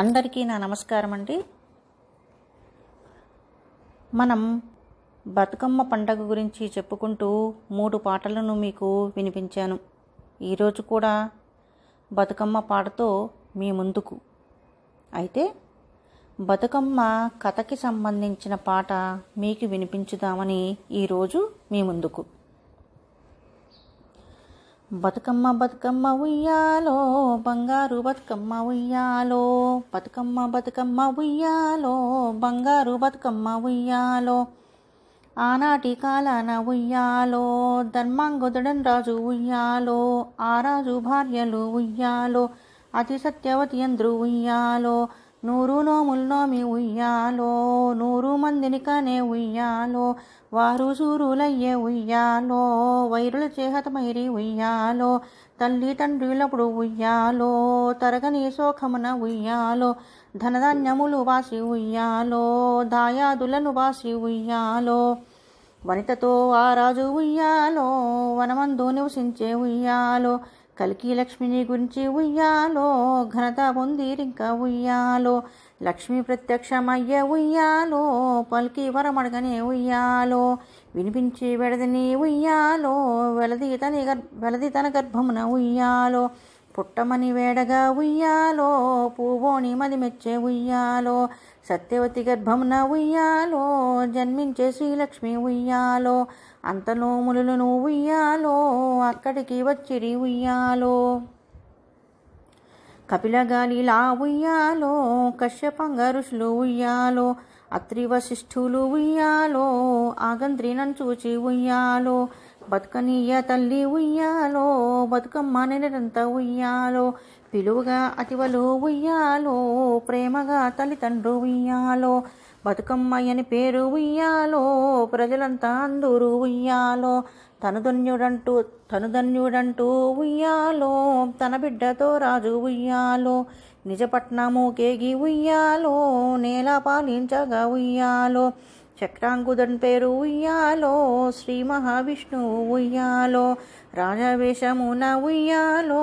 అందరికీ నా నమస్కారం అండి మనం బతుకమ్మ పండగ గురించి చెప్పుకుంటూ మూడు పాటలను మీకు వినిపించాను ఈరోజు కూడా బతుకమ్మ పాటతో మీ ముందుకు అయితే బతుకమ్మ కథకి సంబంధించిన పాట మీకు వినిపించుదామని ఈరోజు మీ ముందుకు బతుకమ్మ బతుకమ్మ ఉయ్యాలో బంగారు బతుకమ్మ ఉయ్యాలో బతుకమ్మ బతుకమ్మ ఉయ్యాలో బంగారు బతుకమ్మ ఉయ్యాలో ఆనాటి కాలాన ఉయ్యాలో ధర్మాంగుదుడన్ రాజు ఉయ్యాలో ఆ రాజు భార్యలు ఉయ్యాలో అతి సత్యవతి అందరూ ఉయ్యాలో నూరు నోముల్లో మీ ఉయ్యాలో నూరు మందిని కనే ఉయ్యాలో వారు సూరులయ్యే ఉయ్యాలో వైరుల చేహత మైరి ఉయ్యాలో తల్లి తండ్రులప్పుడు ఉయ్యాలో తరగని శోకమున ఉయ్యాలో ధనధాన్యములు వాసి ఉయ్యాలో దాయాదులను వాసి ఉయ్యాలో వనితతో ఆ రాజు ఉయ్యాలో వనమందు నివసించే ఉయ్యాలో కలికి లక్ష్మిని గురించి ఉయ్యాలో ఘనత ఇంకా ఉయ్యాలో లక్ష్మి ప్రత్యక్షమయ్యే ఉయ్యాలో పలికి వరమడగనే ఉయ్యాలో వినిపించి వెడదని ఉయ్యాలో వెలది తన వెలది తన గర్భమున ఉయ్యాలో పుట్టమని వేడగా ఉయ్యాలో పువ్వోని మది మెచ్చే ఉయ్యాలో సత్యవతి గర్భమున ఉయ్యాలో జన్మించే శ్రీలక్ష్మి ఉయ్యాలో అంత ములులను ఉయ్యాలో అక్కడికి వచ్చిరి ఉయ్యాలో కపిలగాలిలా ఉయ్యాలో కశ్యపంగ ఋషులు ఉయ్యాలో అత్రివశిష్ఠులు ఉయ్యాలో ఆగంత్రినను చూచి ఉయ్యాలో బతుకనీయ తల్లి ఉయ్యాలో బతుకమ్మ నిన్నటంత ఉయ్యాలో పిలువుగా అతివలు ఉయ్యాలో ప్రేమగా తల్లిదండ్రు ఉయ్యాలో బతుకమ్మ అని పేరు ఉయ్యాలో ప్రజలంతా అందరూ ఉయ్యాలో తనుధన్యుడంటూ తనుధన్యుడంటూ ఉయ్యాలో తన బిడ్డతో రాజు ఉయ్యాలో నిజపట్నము కేగి ఉయ్యాలో నేల పాలించగా ఉయ్యాలో చక్రాంగుదన్ పేరు ఉయ్యాలో శ్రీ మహావిష్ణువు ఉయ్యాలో రాజవేషమున ఉయ్యాలో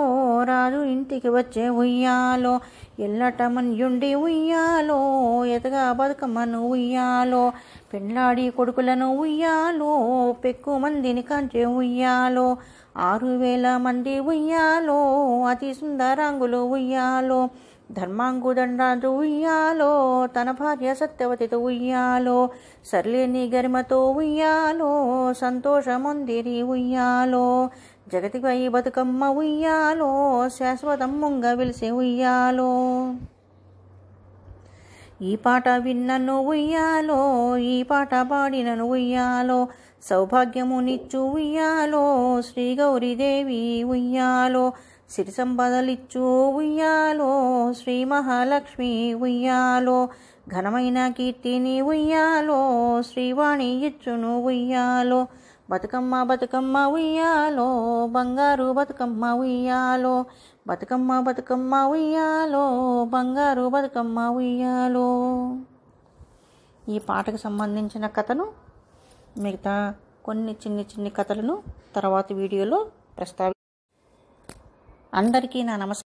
రాజు ఇంటికి వచ్చే ఉయ్యాలో ఎల్లటమన్యుండి ఉయ్యాలో ఎతగా బతుకమ్మను ఉయ్యాలో పెండ్లాడి కొడుకులను ఉయ్యాలో పెక్కు మందిని కంచే ఉయ్యాలో ఆరు వేల మంది ఉయ్యాలో అతి సుందరంగులు ఉయ్యాలో ధర్మాంగుదండాదు ఉయ్యాలో తన భార్య సత్యవతితో ఉయ్యాలో సర్లేని గరిమతో ఉయ్యాలో సంతోషముందిరి ఉయ్యాలో జగతిపై బతుకమ్మ ఉయ్యాలో శాశ్వతం ముంగ విలిసి ఉయ్యాలో ఈ పాట విన్నను ఉయ్యాలో ఈ పాట పాడినను ఉయ్యాలో సౌభాగ్యము నిచ్చు ఉయ్యాలో శ్రీ గౌరీదేవి ఉయ్యాలో సిరి సంపదలిచ్చు ఉయ్యాలో శ్రీ మహాలక్ష్మి ఉయ్యాలో ఘనమైన కీర్తిని ఉయ్యాలో శ్రీవాణి ఇచ్చును ఉయ్యాలో బతుకమ్మ బతుకమ్మ ఉయ్యాలో బంగారు బతుకమ్మ ఉయ్యాలో బతుకమ్మ బతుకమ్మ ఉయ్యాలో బంగారు బతుకమ్మ ఉయ్యాలో ఈ పాటకు సంబంధించిన కథను మిగతా కొన్ని చిన్ని చిన్ని కథలను తర్వాత వీడియోలో ప్రస్తావి అందరికీ నా నమస్కారం